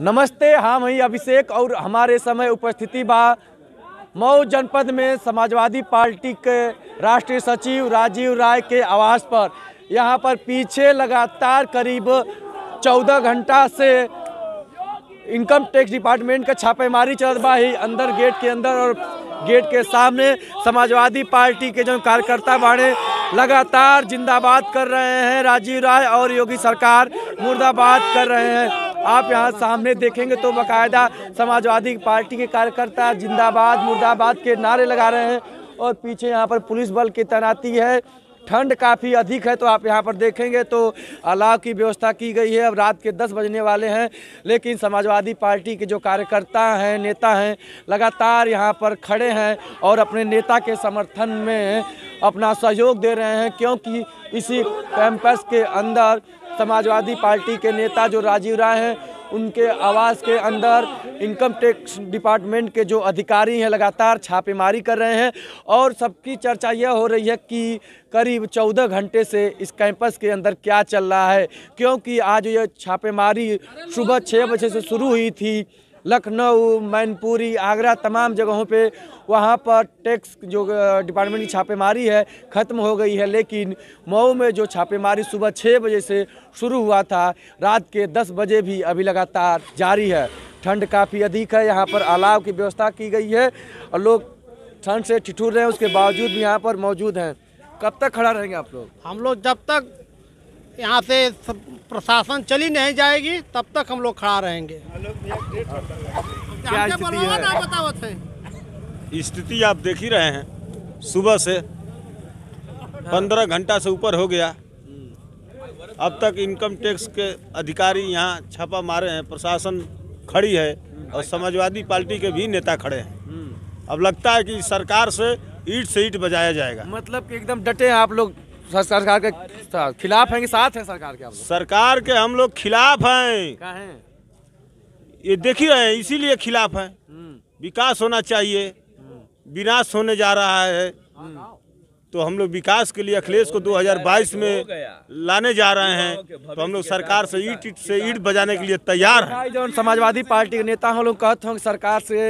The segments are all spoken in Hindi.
नमस्ते हम हाँ ही अभिषेक और हमारे समय उपस्थिति बा मऊ जनपद में समाजवादी पार्टी के राष्ट्रीय सचिव राजीव राय के आवास पर यहाँ पर पीछे लगातार करीब चौदह घंटा से इनकम टैक्स डिपार्टमेंट का छापेमारी चल रहा है अंदर गेट के अंदर और गेट के सामने समाजवादी पार्टी के जो कार्यकर्ता बाड़े लगातार जिंदाबाद कर रहे हैं राजीव राय और योगी सरकार मुर्दाबाद कर रहे हैं आप यहाँ सामने देखेंगे तो बाकायदा समाजवादी पार्टी के कार्यकर्ता जिंदाबाद मुर्दाबाद के नारे लगा रहे हैं और पीछे यहाँ पर पुलिस बल की तैनाती है ठंड काफ़ी अधिक है तो आप यहाँ पर देखेंगे तो अलाव की व्यवस्था की गई है अब रात के दस बजने वाले हैं लेकिन समाजवादी पार्टी के जो कार्यकर्ता हैं नेता हैं लगातार यहाँ पर खड़े हैं और अपने नेता के समर्थन में अपना सहयोग दे रहे हैं क्योंकि इसी कैंपस के अंदर समाजवादी पार्टी के नेता जो राजीव राय हैं उनके आवास के अंदर इनकम टैक्स डिपार्टमेंट के जो अधिकारी हैं लगातार छापेमारी कर रहे हैं और सबकी चर्चा यह हो रही है कि करीब चौदह घंटे से इस कैंपस के अंदर क्या चल रहा है क्योंकि आज यह छापेमारी सुबह छः बजे से शुरू हुई थी लखनऊ मैनपुरी आगरा तमाम जगहों पे वहाँ पर टैक्स जो डिपार्टमेंट की छापेमारी है ख़त्म हो गई है लेकिन मऊ में जो छापेमारी सुबह छः बजे से शुरू हुआ था रात के दस बजे भी अभी लगातार जारी है ठंड काफ़ी अधिक है यहाँ पर अलाव की व्यवस्था की गई है और लोग ठंड से ठिठुर रहे हैं उसके बावजूद भी यहाँ पर मौजूद हैं कब तक खड़ा रहेंगे आप लोग हम लोग जब तक यहाँ से प्रशासन चली नहीं जाएगी तब तक हम लोग खड़ा रहेंगे स्थिति आप देख ही रहे हैं सुबह से पंद्रह घंटा से ऊपर हो गया अब तक इनकम टैक्स के अधिकारी यहाँ छापा मारे हैं प्रशासन खड़ी है और समाजवादी पार्टी के भी नेता खड़े हैं अब लगता है कि सरकार से ईट से ईट बजाया जाएगा मतलब कि एकदम डटे हैं आप लोग सरकार के खिलाफ हैं कि साथ हैं सरकार के आप सरकार के हम लोग खिलाफ हैं ये देख ही रहे हैं इसीलिए खिलाफ हैं हम्म। विकास होना चाहिए विनाश होने जा रहा है तो हम लोग विकास के लिए अखिलेश को 2022 में लाने जा रहे हैं तो हम लोग सरकार से ईट से ईट बजाने के लिए तैयार हैं समाजवादी पार्टी के नेता हम लोग कहते हैं सरकार से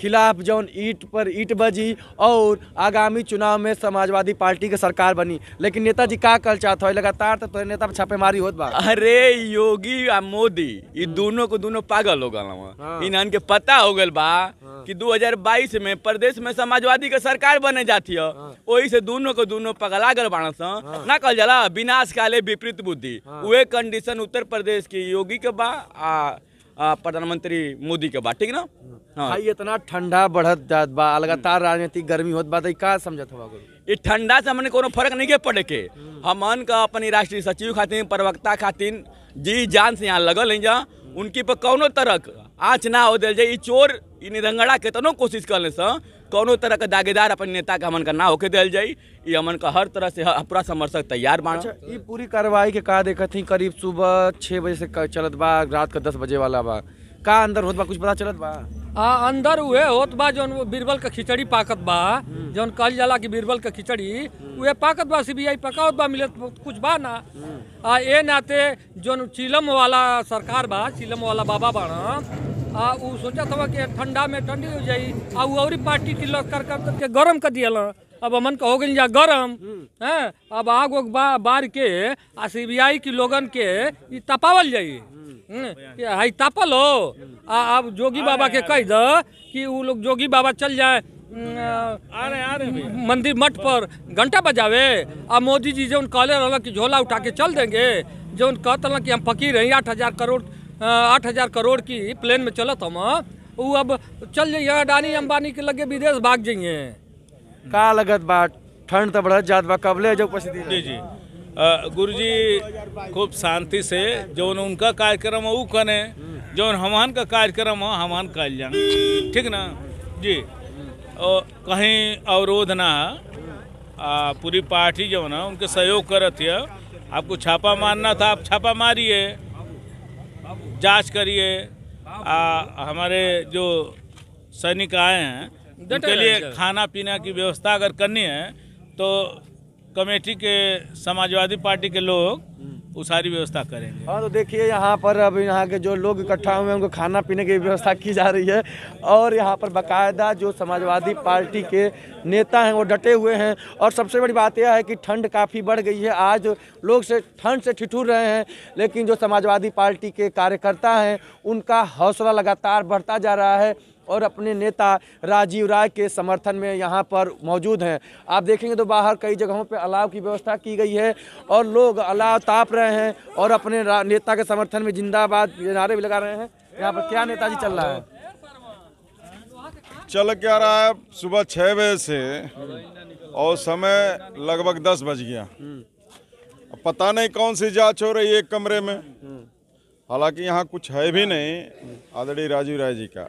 खिलाफ जौन ईट पर ईट बजी और आगामी चुनाव में समाजवादी पार्टी के सरकार बनी लेकिन नेताजी का कल चाहता हो लगातार तो तोरे नेता छापेमारी होत बा अरे योगी आ मोदी ये हाँ। दोनों को दोनों पागल हो गए हाँ। इन्हन के पता हो गल बा हाँ। कि 2022 में प्रदेश में समाजवादी के सरकार बने जाती है हाँ। वही से दोनों को दोनों पगला गल बाण से हाँ। ना कल जला विनाश काले विपरीत बुद्धि वे कंडीशन उत्तर प्रदेश के योगी के बा आ प्रधानमंत्री मोदी के बाद ठीक ना हाँ इतना ठंडा बढ़त जात बा लगातार राजनीतिक गर्मी होत बा तो का समझत हुआ ये ठंडा से हमने कोनो फर्क नहीं के पड़े के हम्म। हम का अपने राष्ट्रीय सचिव खातिर प्रवक्ता खातिर जी जान से यहाँ लगल है जा हम्म। उनकी पर कौनो तरह आँच ना हो दिल जाए चोर निधंगड़ा के तनो कोशिश कर ले सर कोनो तरह का दागेदार अपन नेता के हमन का ना होके दल जाई ये हमन का हर तरह से पूरा समर्थक तैयार बाण अच्छा, ये पूरी कार्रवाई के कहा देखत ही करीब सुबह छः बजे से चलत बा रात का दस बजे वाला बा का अंदर होत बा कुछ पता चलत बा आ, अंदर उहे होत बा जौन बीरबल का खिचड़ी पाकत बा हम्म। जौन कहल जाला कि बीरबल का खिचड़ी हम्म। उहे पाकत बा सीबीआई पकावत बा मिलत कुछ बा ना हम्म। आ ए नाते जौन चिलम वाला सरकार बा चिलम वाला बाबा बाड़ा आ उ था कि ठंडा में ठंडी हो जाई आ उ औरी पार्टी के लग कर कर के गरम कर दिया अब अमन का हो गई जा गरम है अब आग उग बा, बार के आ सीबीआई की लोगन के ई तपावल जाई हाई तापल हो आ अब जोगी बाबा के कह द कि वो लोग जोगी बाबा चल जाए आ रहे आ रहे मंदिर मठ पर घंटा बजावे आ मोदी जी जो कहले रहा कि झोला उठा के चल देंगे जो कहते कि हम फकीर हैं आठ हजार करोड़ आठ हज़ार करोड़ की प्लेन में चलत हम वो अब चल जाइए अडानी अंबानी के लगे विदेश भाग जाइए का लगत बा ठंड तो बढ़त जात बा कबले जो जी जी गुरु जी खूब शांति से जौन उनका कार्यक्रम है वो करें जौन हमान का कार्यक्रम है हमान कर जान ठीक ना जी और कहीं अवरोध ना आ, पूरी पार्टी जो ना उनके सहयोग करती है आपको छापा मारना था आप छापा मारिए जांच करिए हमारे जो सैनिक आए हैं उनके लिए खाना पीना की व्यवस्था अगर करनी है तो कमेटी के समाजवादी पार्टी के लोग hmm. वो सारी व्यवस्था करेंगे हाँ तो देखिए यहाँ पर अब यहाँ के जो लोग इकट्ठा हुए हैं उनको खाना पीने की व्यवस्था की जा रही है और यहाँ पर बाकायदा जो समाजवादी पार्टी के नेता हैं वो डटे हुए हैं और सबसे बड़ी बात यह है कि ठंड काफ़ी बढ़ गई है आज लोग से ठंड से ठिठुर रहे हैं लेकिन जो समाजवादी पार्टी के कार्यकर्ता हैं उनका हौसला लगातार बढ़ता जा रहा है और अपने नेता राजीव राय के समर्थन में यहाँ पर मौजूद हैं आप देखेंगे तो बाहर कई जगहों पर अलाव की व्यवस्था की गई है और लोग अलाव ताप रहे हैं और अपने नेता के समर्थन में जिंदाबाद नारे भी लगा रहे हैं यहाँ पर क्या नेताजी चल रहा है चल क्या रहा है सुबह छः बजे से और समय लगभग दस बज गया पता नहीं कौन सी जांच हो रही है एक कमरे में हालांकि यहाँ कुछ है भी नहीं आदरणीय राजीव राय जी का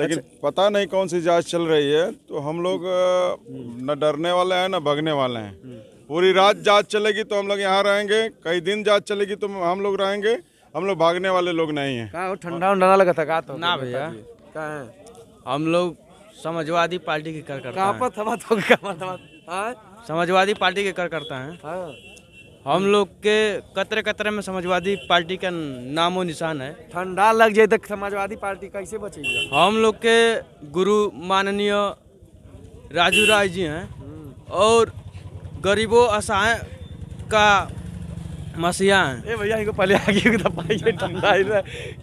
लेकिन अच्छा। पता नहीं कौन सी जांच चल रही है तो हम लोग हम्म। न डरने वाले हैं न भगने वाले हैं हम्म। पूरी रात जांच चलेगी तो हम लोग यहाँ रहेंगे कई दिन जांच चलेगी तो हम लोग रहेंगे हम लोग भागने वाले लोग नहीं है ठंडा ठंडा लगा था का तो ना भैया हम लोग समाजवादी पार्टी के कार्यकर्ता हाँ? समाजवादी पार्टी के कार्यकर्ता है हाँ। हम लोग के कतरे कतरे में समाजवादी पार्टी का नामो निशान है ठंडा लग जाए तो समाजवादी पार्टी कैसे बचेगी हम लोग के गुरु माननीय राजू राय जी हैं हम्म। और गरीबों असहाय का मसीहा हैं भैया इनको पहले आगे तो ठंडा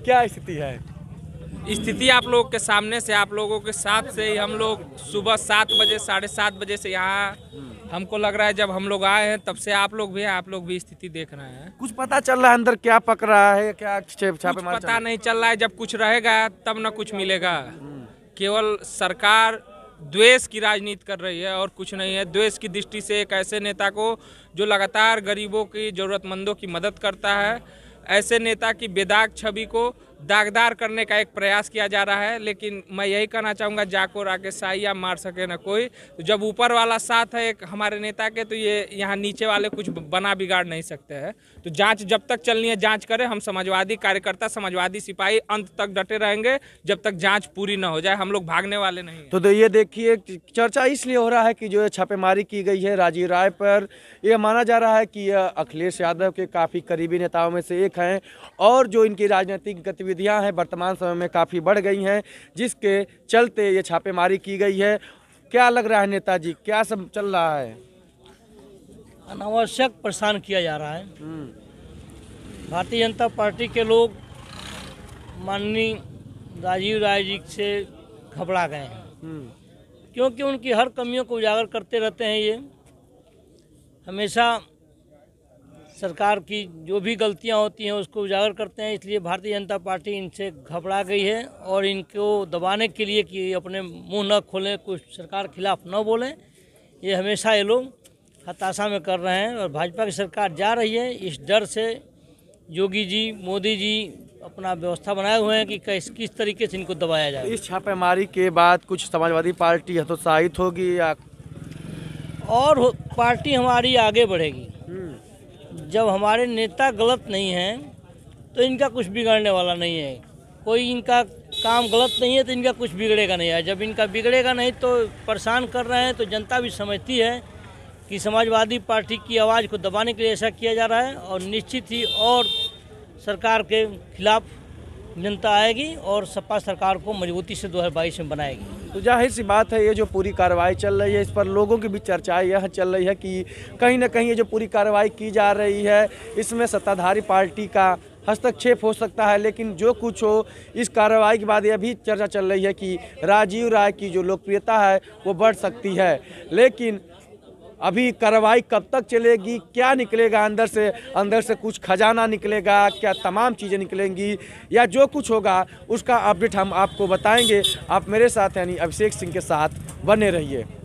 क्या स्थिति है स्थिति आप लोग के सामने से आप लोगों के साथ से ही हम लोग सुबह सात बजे साढ़े सात बजे से यहाँ हम्म। हमको लग रहा है जब हम लोग आए हैं तब से आप लोग भी हैं आप लोग भी स्थिति देख रहे हैं कुछ पता चल रहा है अंदर क्या पक रहा है क्या छापे पता नहीं चल रहा है जब कुछ रहेगा तब ना कुछ मिलेगा हम्म। केवल सरकार द्वेष की राजनीति कर रही है और कुछ नहीं है द्वेष की दृष्टि से एक ऐसे नेता को जो लगातार गरीबों की ज़रूरतमंदों की मदद करता है ऐसे नेता की बेदाग छवि को दागदार करने का एक प्रयास किया जा रहा है लेकिन मैं यही कहना चाहूँगा जाको राकेश साइया मार सके ना कोई तो जब ऊपर वाला साथ है एक हमारे नेता के तो ये यहाँ नीचे वाले कुछ बना बिगाड़ नहीं सकते हैं तो जांच जब तक चलनी है जांच करें हम समाजवादी कार्यकर्ता समाजवादी सिपाही अंत तक डटे रहेंगे जब तक जाँच पूरी ना हो जाए हम लोग भागने वाले नहीं तो, तो ये देखिए चर्चा इसलिए हो रहा है कि जो छापेमारी की गई है राजीव राय पर यह माना जा रहा है कि अखिलेश यादव के काफ़ी करीबी नेताओं में से एक हैं और जो इनकी राजनीतिक गतिविधि गतिविधियां हैं वर्तमान समय में काफ़ी बढ़ गई हैं जिसके चलते ये छापेमारी की गई है क्या लग रहा है नेताजी क्या सब चल रहा है अनावश्यक परेशान किया जा रहा है हम्म। भारतीय जनता पार्टी के लोग माननीय राजीव राय जी से घबरा गए हैं हम्म। क्योंकि उनकी हर कमियों को उजागर करते रहते हैं ये हमेशा सरकार की जो भी गलतियां होती हैं उसको उजागर करते हैं इसलिए भारतीय जनता पार्टी इनसे घबरा गई है और इनको दबाने के लिए कि अपने मुंह न खोलें कुछ सरकार खिलाफ न बोलें ये हमेशा ये लोग हताशा में कर रहे हैं और भाजपा की सरकार जा रही है इस डर से योगी जी मोदी जी अपना व्यवस्था बनाए हुए हैं कि किस किस तरीके से इनको दबाया जाए इस छापेमारी के बाद कुछ समाजवादी पार्टी हतोत्साहित होगी या और हो, पार्टी हमारी आगे बढ़ेगी जब हमारे नेता गलत नहीं हैं तो इनका कुछ बिगड़ने वाला नहीं है कोई इनका काम गलत नहीं है तो इनका कुछ बिगड़ेगा नहीं है जब इनका बिगड़ेगा नहीं तो परेशान कर रहे हैं तो जनता भी समझती है कि समाजवादी पार्टी की आवाज़ को दबाने के लिए ऐसा किया जा रहा है और निश्चित ही और सरकार के खिलाफ़ जनता आएगी और सपा सरकार को मजबूती से 2022 में बनाएगी तो जाहिर सी बात है ये जो पूरी कार्रवाई चल रही है इस पर लोगों की भी चर्चा यह चल रही है कि कहीं ना कहीं ये जो पूरी कार्रवाई की जा रही है इसमें सत्ताधारी पार्टी का हस्तक्षेप हो सकता है लेकिन जो कुछ हो इस कार्रवाई के बाद यह भी चर्चा चल रही है कि राजीव राय की जो लोकप्रियता है वो बढ़ सकती है लेकिन अभी कार्रवाई कब तक चलेगी क्या निकलेगा अंदर से अंदर से कुछ खजाना निकलेगा क्या तमाम चीज़ें निकलेंगी या जो कुछ होगा उसका अपडेट हम आपको बताएंगे आप मेरे साथ यानी अभिषेक सिंह के साथ बने रहिए